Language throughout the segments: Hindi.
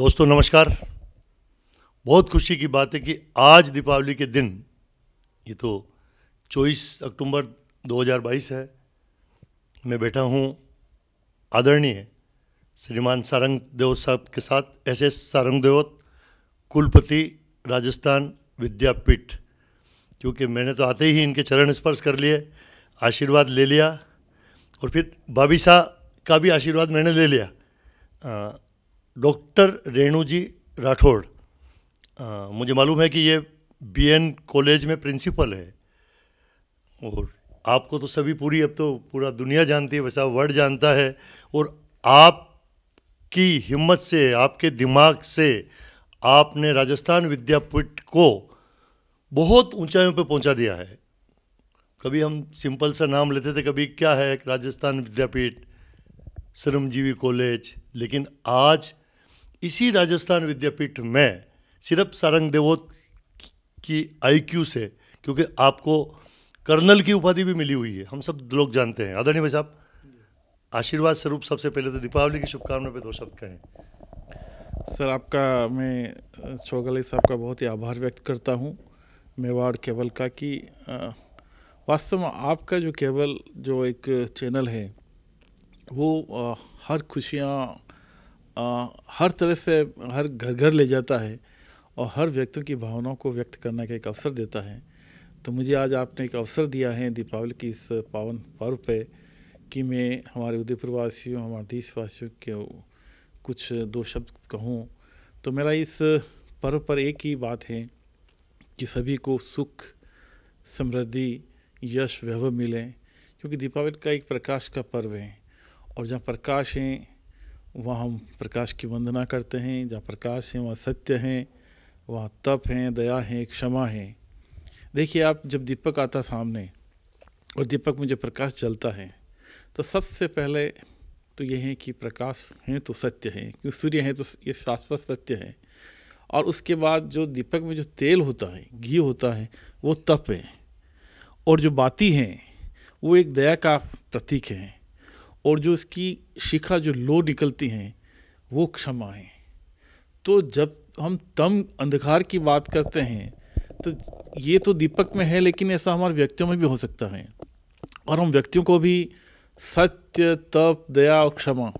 दोस्तों नमस्कार बहुत खुशी की बात है कि आज दीपावली के दिन ये तो 24 अक्टूबर 2022 है मैं बैठा हूँ आदरणीय श्रीमान सारंग देव साहब के साथ एस एस सारंग देवत कुलपति राजस्थान विद्यापीठ क्योंकि मैंने तो आते ही इनके चरण स्पर्श कर लिए आशीर्वाद ले लिया और फिर बाबी का भी आशीर्वाद मैंने ले लिया आ, डॉक्टर रेणु जी राठौड़ मुझे मालूम है कि ये बीएन कॉलेज में प्रिंसिपल है और आपको तो सभी पूरी अब तो पूरा दुनिया जानती है वैसा वर्ड जानता है और आपकी हिम्मत से आपके दिमाग से आपने राजस्थान विद्यापीठ को बहुत ऊंचाइयों पर पहुंचा दिया है कभी हम सिंपल सा नाम लेते थे कभी क्या है राजस्थान विद्यापीठ श्रमजीवी कॉलेज लेकिन आज इसी राजस्थान विद्यापीठ में सिर्फ सारंग देवोत की आईक्यू से क्योंकि आपको कर्नल की उपाधि भी मिली हुई है हम सब लोग जानते हैं आदरणीय भाई साहब आशीर्वाद स्वरूप सबसे पहले तो दीपावली की शुभकामना पे दो शब्द कहें सर आपका मैं चौगले साहब का बहुत ही आभार व्यक्त करता हूँ मेवाड़ केवल का कि वास्तव में आपका जो केवल जो एक चैनल है वो आ, हर खुशियाँ आ, हर तरह से हर घर घर ले जाता है और हर व्यक्ति की भावनाओं को व्यक्त करने का एक अवसर देता है तो मुझे आज आपने एक अवसर दिया है दीपावली की इस पावन पर्व पे कि मैं हमारे उदयपुर वासियों हमारे देशवासियों के कुछ दो शब्द कहूँ तो मेरा इस पर्व पर एक ही बात है कि सभी को सुख समृद्धि यश वैभव मिले क्योंकि दीपावली का एक प्रकाश का पर्व है और जहाँ प्रकाश हैं वहाँ हम प्रकाश की वंदना करते हैं जहाँ प्रकाश हैं वहाँ सत्य हैं वहाँ तप हैं दया हैं क्षमा हैं देखिए आप जब दीपक आता सामने और दीपक में जब प्रकाश जलता है तो सबसे पहले तो ये है कि प्रकाश हैं तो सत्य हैं क्योंकि सूर्य हैं तो ये शाश्वत सत्य है और उसके बाद जो दीपक में जो तेल होता है घी होता है वो तप है और जो बाती हैं वो एक दया का प्रतीक है और जो इसकी शिखा जो लो निकलती हैं वो क्षमा है तो जब हम तम अंधकार की बात करते हैं तो ये तो दीपक में है लेकिन ऐसा हमारे व्यक्तियों में भी हो सकता है और हम व्यक्तियों को भी सत्य तप दया और क्षमा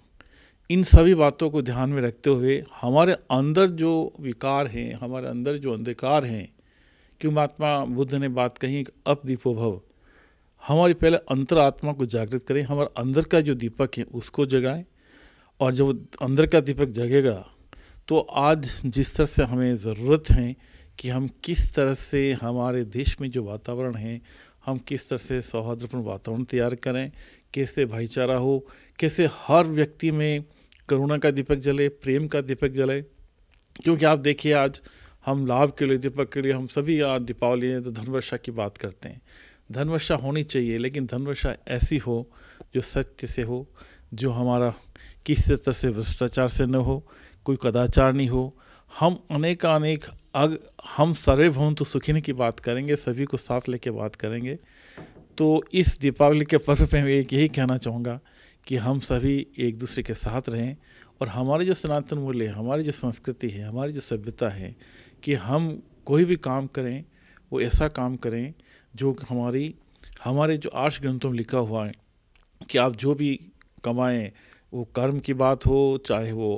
इन सभी बातों को ध्यान में रखते हुए हमारे अंदर जो विकार हैं हमारे अंदर जो अंधकार हैं क्यों महात्मा बुद्ध ने बात कही अप हमारी पहले अंतरात्मा को जागृत करें हमारे अंदर का जो दीपक है उसको जगाएं और जब अंदर का दीपक जगेगा तो आज जिस तरह से हमें ज़रूरत है कि हम किस तरह से हमारे देश में जो वातावरण है हम किस तरह से सौहार्दपूर्ण वातावरण तैयार करें कैसे भाईचारा हो कैसे हर व्यक्ति में करुणा का दीपक जले प्रेम का दीपक जले क्योंकि आप देखिए आज हम लाभ के लिए दीपक के लिए हम सभी आज दीपावली तो धनवर्षा की बात करते हैं धनवर्षा होनी चाहिए लेकिन धनवर्षा ऐसी हो जो सत्य से हो जो हमारा किसी तरह से भ्रष्टाचार से न हो कोई कदाचार नहीं हो हम अनेकानेक अग हम सर्वे भवन तो सुखिन की बात करेंगे सभी को साथ लेके बात करेंगे तो इस दीपावली के पर्व पे मैं एक यही कहना चाहूँगा कि हम सभी एक दूसरे के साथ रहें और हमारे जो सनातन मूल्य है हमारी जो संस्कृति है हमारी जो सभ्यता है कि हम कोई भी काम करें वो ऐसा काम करें जो हमारी हमारे जो आर्ष ग्रंथों में लिखा हुआ है कि आप जो भी कमाएं वो कर्म की बात हो चाहे वो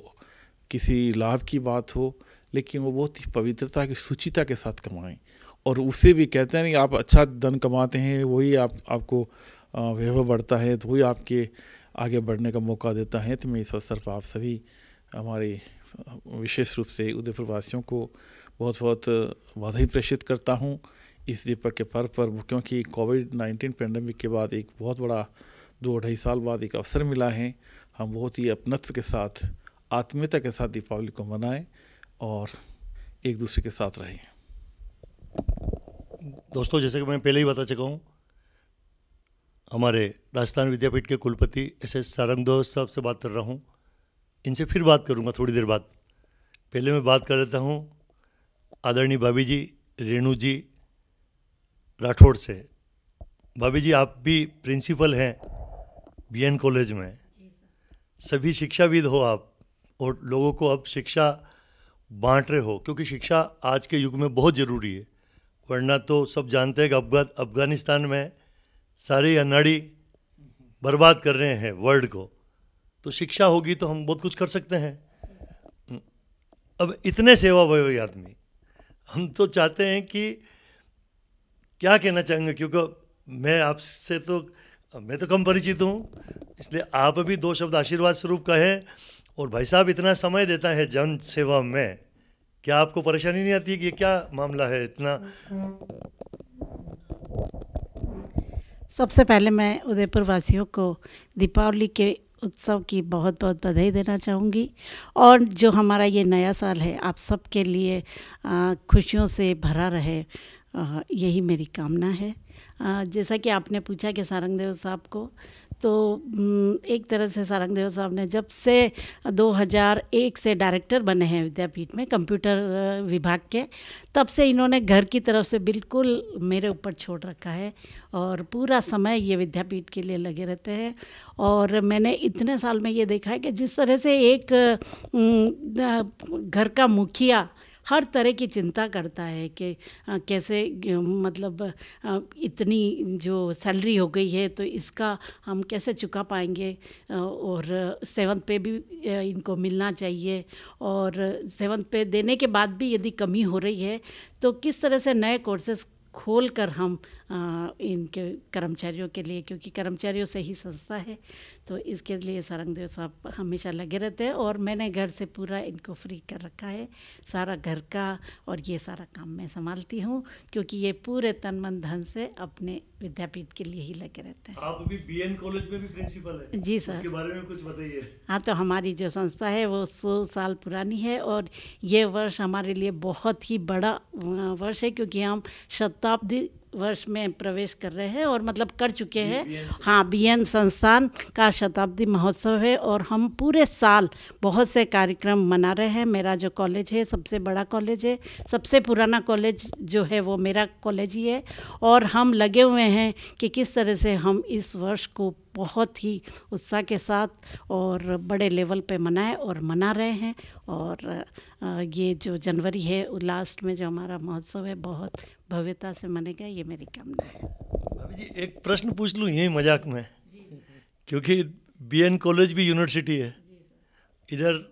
किसी लाभ की बात हो लेकिन वो बहुत ही पवित्रता की शुचिता के साथ कमाएं और उसे भी कहते हैं कि आप अच्छा धन कमाते हैं वही आप आपको वैभव बढ़ता है तो वही आपके आगे बढ़ने का मौका देता है तो मैं इस अवसर पर आप सभी हमारे विशेष रूप से उदयपुर वासियों को बहुत बहुत वाधाई प्रेषित करता हूँ इस दीपक के पर्व पर क्योंकि कोविड नाइन्टीन पेंडेमिक के बाद एक बहुत बड़ा दो ढाई साल बाद एक अवसर मिला है हम बहुत ही अपनत्व के साथ आत्मीयता के साथ दीपावली को मनाएं और एक दूसरे के साथ रहें दोस्तों जैसे कि मैं पहले ही बता चुका हूँ हमारे राजस्थान विद्यापीठ के कुलपति एस एस सारंगदो साहब से बात कर रहा हूँ इनसे फिर बात करूँगा थोड़ी देर बाद पहले मैं बात कर लेता हूँ आदरणीय भाभी जी रेणु जी राठौड़ से भाभी जी आप भी प्रिंसिपल हैं बीएन कॉलेज में सभी शिक्षाविद हो आप और लोगों को अब शिक्षा बांट रहे हो क्योंकि शिक्षा आज के युग में बहुत ज़रूरी है वरना तो सब जानते हैं कि अफगान अफगानिस्तान में सारे अनाड़ी बर्बाद कर रहे हैं वर्ल्ड को तो शिक्षा होगी तो हम बहुत कुछ कर सकते हैं अब इतने सेवा भावी आदमी हम तो चाहते हैं कि क्या कहना चाहेंगे क्योंकि मैं आपसे तो मैं तो कम परिचित हूँ इसलिए आप भी दो शब्द आशीर्वाद स्वरूप कहें और भाई साहब इतना समय देता है जन सेवा में क्या आपको परेशानी नहीं आती कि ये क्या मामला है इतना सबसे पहले मैं उदयपुर वासियों को दीपावली के उत्सव की बहुत बहुत बधाई देना चाहूँगी और जो हमारा ये नया साल है आप सबके लिए खुशियों से भरा रहे यही मेरी कामना है जैसा कि आपने पूछा कि सारंग देव साहब को तो एक तरह से सारंग देव साहब ने जब से 2001 से डायरेक्टर बने हैं विद्यापीठ में कंप्यूटर विभाग के तब से इन्होंने घर की तरफ से बिल्कुल मेरे ऊपर छोड़ रखा है और पूरा समय ये विद्यापीठ के लिए लगे रहते हैं और मैंने इतने साल में ये देखा है कि जिस तरह से एक घर का मुखिया हर तरह की चिंता करता है कि कैसे मतलब इतनी जो सैलरी हो गई है तो इसका हम कैसे चुका पाएंगे और सेवंथ पे भी इनको मिलना चाहिए और सेवंथ पे देने के बाद भी यदि कमी हो रही है तो किस तरह से नए कोर्सेस खोल कर हम इनके कर्मचारियों के लिए क्योंकि कर्मचारियों से ही संस्था है तो इसके लिए सारंगदेव साहब हमेशा लगे रहते हैं और मैंने घर से पूरा इनको फ्री कर रखा है सारा घर का और ये सारा काम मैं संभालती हूँ क्योंकि ये पूरे तन मन धन से अपने विद्यापीठ के लिए ही लगे रहते हैं आप अभी बीएन कॉलेज में भी प्रिंसिपल हैं जी सर उसके बारे में कुछ बताइए हाँ तो हमारी जो संस्था है वो सौ साल पुरानी है और ये वर्ष हमारे लिए बहुत ही बड़ा वर्ष है क्योंकि हम शताब्दी वर्ष में प्रवेश कर रहे हैं और मतलब कर चुके हैं हाँ बी एन संस्थान का शताब्दी महोत्सव है और हम पूरे साल बहुत से कार्यक्रम मना रहे हैं मेरा जो कॉलेज है सबसे बड़ा कॉलेज है सबसे पुराना कॉलेज जो है वो मेरा कॉलेज ही है और हम लगे हुए हैं कि किस तरह से हम इस वर्ष को बहुत ही उत्साह के साथ और बड़े लेवल पे मनाए और मना रहे हैं और ये जो जनवरी है लास्ट में जो हमारा महोत्सव है बहुत भव्यता से मनेगा ये मेरी कामना है अभी जी एक प्रश्न पूछ लूँ यही मजाक में क्योंकि बीएन कॉलेज भी यूनिवर्सिटी है इधर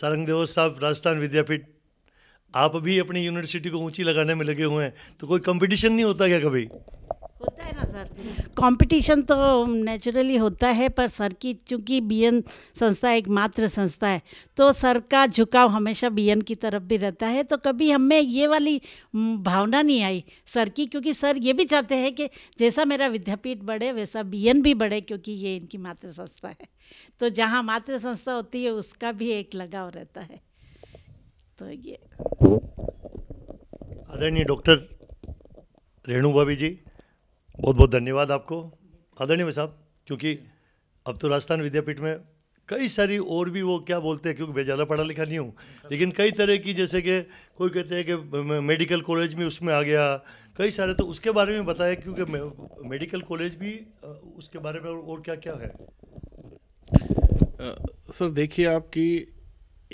सारंगदेव साहब राजस्थान विद्यापीठ आप भी अपनी यूनिवर्सिटी को ऊंची लगाने में लगे हुए हैं तो कोई कंपटीशन नहीं होता क्या कभी सर कंपटीशन तो नेचुरली होता है पर सर की चूँकि बीएन संस्था एक मात्र संस्था है तो सर का झुकाव हमेशा बीएन की तरफ भी रहता है तो कभी हमें ये वाली भावना नहीं आई सर की क्योंकि सर ये भी चाहते हैं कि जैसा मेरा विद्यापीठ बढ़े वैसा बीएन भी बढ़े क्योंकि ये इनकी मातृ संस्था है तो जहाँ मात्र संस्था होती है उसका भी एक लगाव रहता है तो ये आदरणीय डॉक्टर रेणु भाभी जी बहुत बहुत धन्यवाद आपको आदरणीय भाई साहब क्योंकि अब तो राजस्थान विद्यापीठ में कई सारी और भी वो क्या बोलते हैं क्योंकि मैं ज़्यादा पढ़ा लिखा नहीं हूँ लेकिन कई तरह की जैसे कि कोई कहते हैं कि मेडिकल कॉलेज में उसमें आ गया कई सारे तो उसके बारे में बताया क्योंकि मेडिकल कॉलेज भी उसके बारे में और क्या क्या है सर देखिए आपकी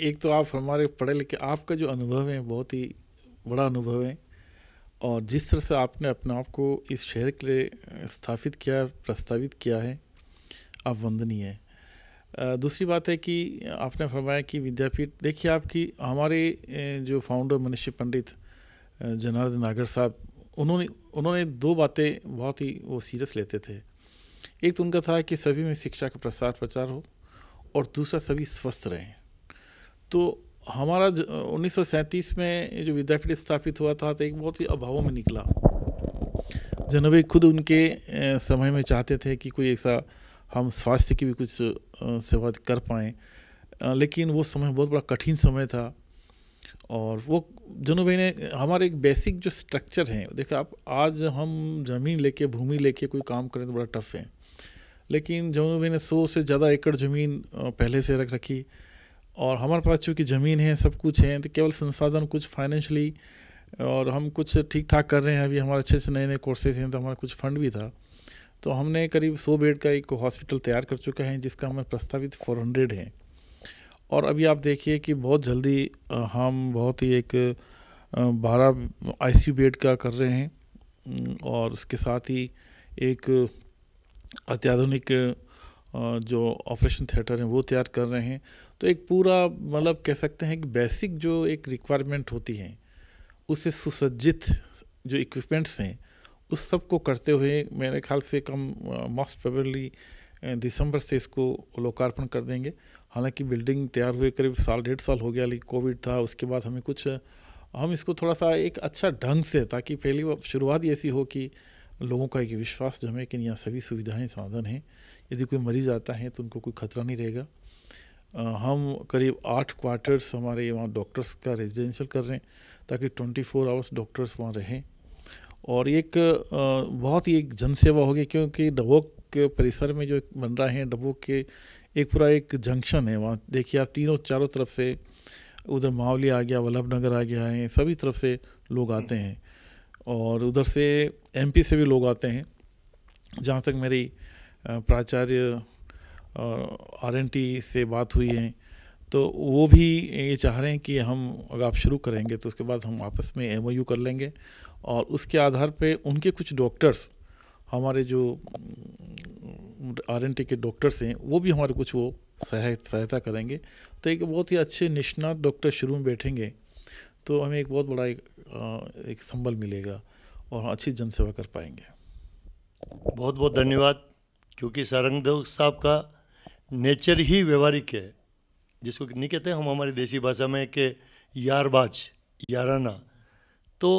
एक तो आप हमारे पढ़े लिखे आपका जो अनुभव है बहुत ही बड़ा अनुभव है और जिस तरह से आपने अपने आप को इस शहर के लिए स्थापित किया प्रस्तावित किया है आप वंदनीय है दूसरी बात है कि आपने फरमाया कि विद्यापीठ देखिए आपकी हमारे जो फाउंडर मनुष्य पंडित जनार्दन नागर साहब उन्होंने उन्होंने दो बातें बहुत ही वो सीरियस लेते थे एक तो उनका था कि सभी में शिक्षा का प्रसार प्रचार हो और दूसरा सभी स्वस्थ रहें तो हमारा उन्नीस में जो विद्यापीठ स्थापित हुआ था तो एक बहुत ही अभाव में निकला जनवे खुद उनके समय में चाहते थे कि कोई ऐसा हम स्वास्थ्य की भी कुछ सेवा कर पाएँ लेकिन वो समय बहुत बड़ा कठिन समय था और वो जनू भाई ने हमारे एक बेसिक जो स्ट्रक्चर हैं देखो आप आज हम ज़मीन लेके भूमि लेके कोई काम करें तो बड़ा टफ है लेकिन जनू भाई ने सौ से ज़्यादा एकड़ ज़मीन पहले से रख रखी और हमारे पास चूँकि ज़मीन है सब कुछ है तो केवल संसाधन कुछ फाइनेंशली और हम कुछ ठीक ठाक कर रहे हैं अभी हमारे अच्छे से नए नए कोर्सेज हैं तो हमारा कुछ फंड भी था तो हमने करीब सौ बेड का एक हॉस्पिटल तैयार कर चुका है जिसका हमें प्रस्तावित फोर हंड्रेड है और अभी आप देखिए कि बहुत जल्दी हम बहुत ही एक बारह आईसीयू बेड का कर रहे हैं और उसके साथ ही एक अत्याधुनिक जो ऑपरेशन थिएटर हैं वो तैयार कर रहे हैं तो एक पूरा मतलब कह सकते हैं कि बेसिक जो एक रिक्वायरमेंट होती है उससे सुसज्जित जो इक्विपमेंट्स हैं उस सब को करते हुए मेरे ख्याल से कम मोस्ट प्रोबेबली दिसंबर से इसको लोकार्पण कर देंगे हालांकि बिल्डिंग तैयार हुए करीब साल डेढ़ साल हो गया लेकिन कोविड था उसके बाद हमें कुछ हम इसको थोड़ा सा एक अच्छा ढंग से ताकि पहली शुरुआत ही ऐसी हो कि लोगों का एक विश्वास जमे कि यहाँ सभी सुविधाएं साधन हैं यदि कोई मरीज आता है तो उनको कोई खतरा नहीं रहेगा हम करीब आठ क्वार्टर्स हमारे वहाँ डॉक्टर्स का रेजिडेंशियल कर रहे हैं ताकि 24 फोर आवर्स डॉक्टर्स वहाँ रहें और एक बहुत ही एक जनसेवा होगी क्योंकि डबोक के परिसर में जो बन रहा है डबोक के एक पूरा एक जंक्शन है वहाँ देखिए आप तीनों चारों तरफ से उधर मावली आ गया वल्लभ नगर आ गया है सभी तरफ से लोग आते हैं और उधर से एमपी से भी लोग आते हैं जहाँ तक मेरी प्राचार्य आर एन टी से बात हुई है तो वो भी ये चाह रहे हैं कि हम अगर आप शुरू करेंगे तो उसके बाद हम आपस में एम कर लेंगे और उसके आधार पे उनके कुछ डॉक्टर्स हमारे जो आर एन टी के डॉक्टर्स हैं वो भी हमारे कुछ वो सहायता करेंगे तो एक बहुत ही अच्छे निष्णात डॉक्टर शुरू में बैठेंगे तो हमें एक बहुत बड़ा एक, एक संबल मिलेगा और अच्छी जनसेवा कर पाएंगे बहुत बहुत धन्यवाद क्योंकि सारंग साहब का नेचर ही व्यवहारिक है जिसको नहीं कहते हम हमारी देसी भाषा में कि यारबाज याराना तो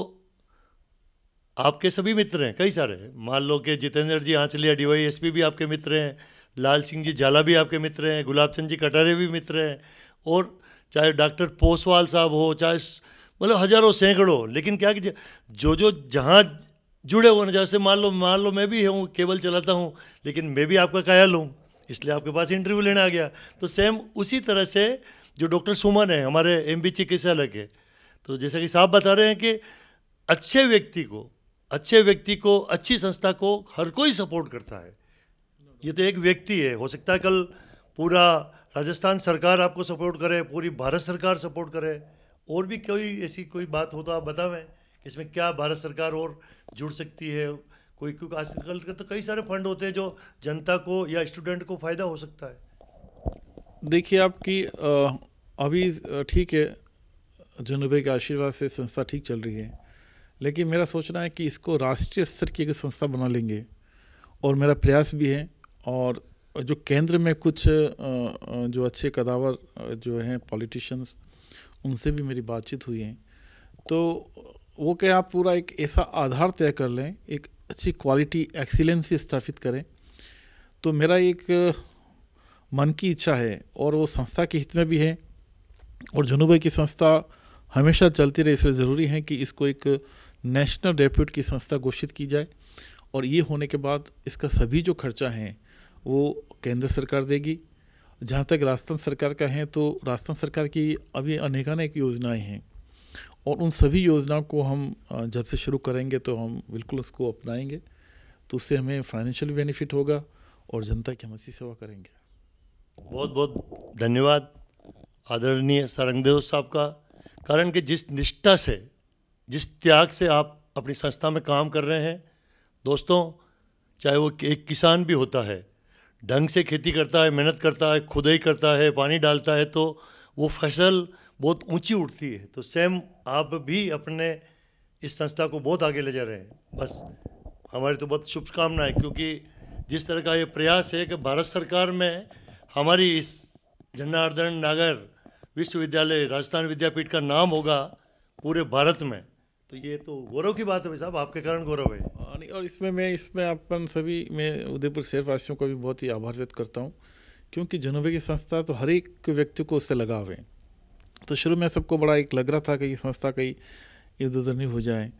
आपके सभी मित्र हैं कई सारे मान लो कि जितेंद्र जी आंचलिया डीवाई एस भी आपके मित्र हैं लाल सिंह जी झाला भी आपके मित्र हैं गुलाब चंद जी कटारे भी मित्र हैं और चाहे डॉक्टर पोसवाल साहब हो चाहे मतलब हजारों सैकड़ों लेकिन क्या कि जो जो जहाँ जुड़े हुए ना जैसे मान लो मान लो मैं भी हूँ केबल चलाता हूँ लेकिन मैं भी आपका कायल हूँ इसलिए आपके पास इंटरव्यू लेने आ गया तो सेम उसी तरह से जो डॉक्टर सुमन है हमारे एम बी चिकित्सालय के तो जैसा कि साहब बता रहे हैं कि अच्छे व्यक्ति को अच्छे व्यक्ति को अच्छी संस्था को हर कोई सपोर्ट करता है ये तो एक व्यक्ति है हो सकता है कल पूरा राजस्थान सरकार आपको सपोर्ट करे पूरी भारत सरकार सपोर्ट करे और भी कोई ऐसी कोई बात हो तो आप बतावें इसमें क्या भारत सरकार और जुड़ सकती है कोई क्योंकि आजकल के तो कई सारे फंड होते हैं जो जनता को या स्टूडेंट को फ़ायदा हो सकता है देखिए आपकी अभी ठीक है जनूबे के आशीर्वाद से संस्था ठीक चल रही है लेकिन मेरा सोचना है कि इसको राष्ट्रीय स्तर की एक संस्था बना लेंगे और मेरा प्रयास भी है और जो केंद्र में कुछ जो अच्छे कदावर जो हैं पॉलिटिशियंस उनसे भी मेरी बातचीत हुई है तो वो क्या आप पूरा एक ऐसा आधार तय कर लें एक अच्छी क्वालिटी एक्सीलेंसी स्थापित करें तो मेरा एक मन की इच्छा है और वो संस्था के हित में भी है और जुनूब की संस्था हमेशा चलती रहे इसलिए ज़रूरी है कि इसको एक नेशनल डेप्यूट की संस्था घोषित की जाए और ये होने के बाद इसका सभी जो खर्चा है वो केंद्र सरकार देगी जहाँ तक राजस्थान सरकार का है तो राजस्थान सरकार की अभी अनेकानेक योजनाएं हैं और उन सभी योजनाओं को हम जब से शुरू करेंगे तो हम बिल्कुल उसको अपनाएंगे तो उससे हमें फाइनेंशियल बेनिफिट होगा और जनता की हम इसी सेवा करेंगे बहुत बहुत धन्यवाद आदरणीय सरंगदेव साहब का कारण कि जिस निष्ठा से जिस त्याग से आप अपनी संस्था में काम कर रहे हैं दोस्तों चाहे वो एक किसान भी होता है ढंग से खेती करता है मेहनत करता है खुदाई करता है पानी डालता है तो वो फसल बहुत ऊंची उठती है तो सेम आप भी अपने इस संस्था को बहुत आगे ले जा रहे हैं बस हमारी तो बहुत शुभकामनाएं क्योंकि जिस तरह का ये प्रयास है कि भारत सरकार में हमारी इस जनार्दन नागर विश्वविद्यालय राजस्थान विद्यापीठ का नाम होगा पूरे भारत में तो ये तो गौरव की बात है भाई साहब आपके कारण गौरव है हाँ, और इसमें मैं इसमें अपन सभी मैं उदयपुर शहरवासियों का भी बहुत ही आभार व्यक्त करता हूँ क्योंकि जनोबे की संस्था तो हर एक व्यक्ति को उससे लगाव है तो शुरू में सबको बड़ा एक लग रहा था कि ये संस्था कहीं इधर उधर नहीं हो जाए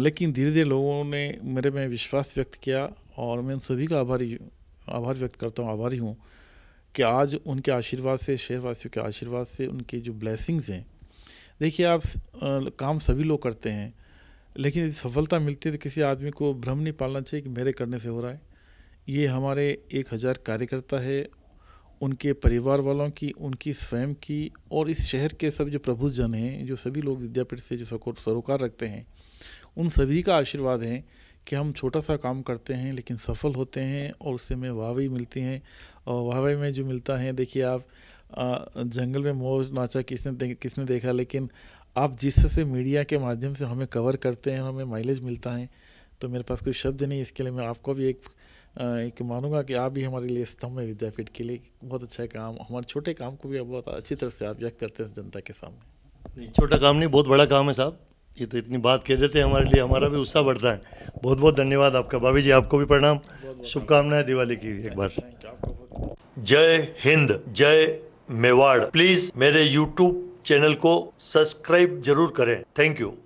लेकिन धीरे धीरे लोगों ने मेरे में विश्वास व्यक्त किया और मैं उन सभी का आभारी आभार व्यक्त करता हूँ आभारी हूँ कि आज उनके आशीर्वाद से शहरवासियों के आशीर्वाद से उनके जो ब्लेसिंग्स हैं देखिए आप काम सभी लोग करते हैं लेकिन यदि सफलता मिलती है तो किसी आदमी को भ्रम नहीं पालना चाहिए कि मेरे करने से हो रहा है ये हमारे एक हज़ार कार्यकर्ता है उनके परिवार वालों की उनकी स्वयं की और इस शहर के सब जो प्रभुजन हैं जो सभी लोग विद्यापीठ से जो सरोकार रखते हैं उन सभी का आशीर्वाद है कि हम छोटा सा काम करते हैं लेकिन सफल होते हैं और उससे में वाहवाही मिलती हैं और वाहवाही में जो मिलता है देखिए आप जंगल में मोर नाचा किसने किसने देखा लेकिन आप जिससे मीडिया के माध्यम से हमें कवर करते हैं हमें माइलेज मिलता है तो मेरे पास कोई शब्द नहीं इसके लिए मैं आपको भी एक एक मानूंगा कि आप भी हमारे लिए स्तंभ है विद्यापीठ के लिए बहुत अच्छा काम हमारे छोटे काम को भी आप बहुत अच्छी तरह से आप व्यक्त करते हैं जनता के सामने नहीं छोटा काम नहीं बहुत बड़ा काम है साहब ये तो इतनी बात कह रहे थे हमारे लिए हमारा भी उत्साह बढ़ता है बहुत बहुत धन्यवाद आपका भाभी जी आपको भी प्रणाम शुभकामनाएं दिवाली की एक बार जय हिंद जय मेवाड़ प्लीज मेरे यूट्यूब चैनल को सब्सक्राइब जरूर करें थैंक यू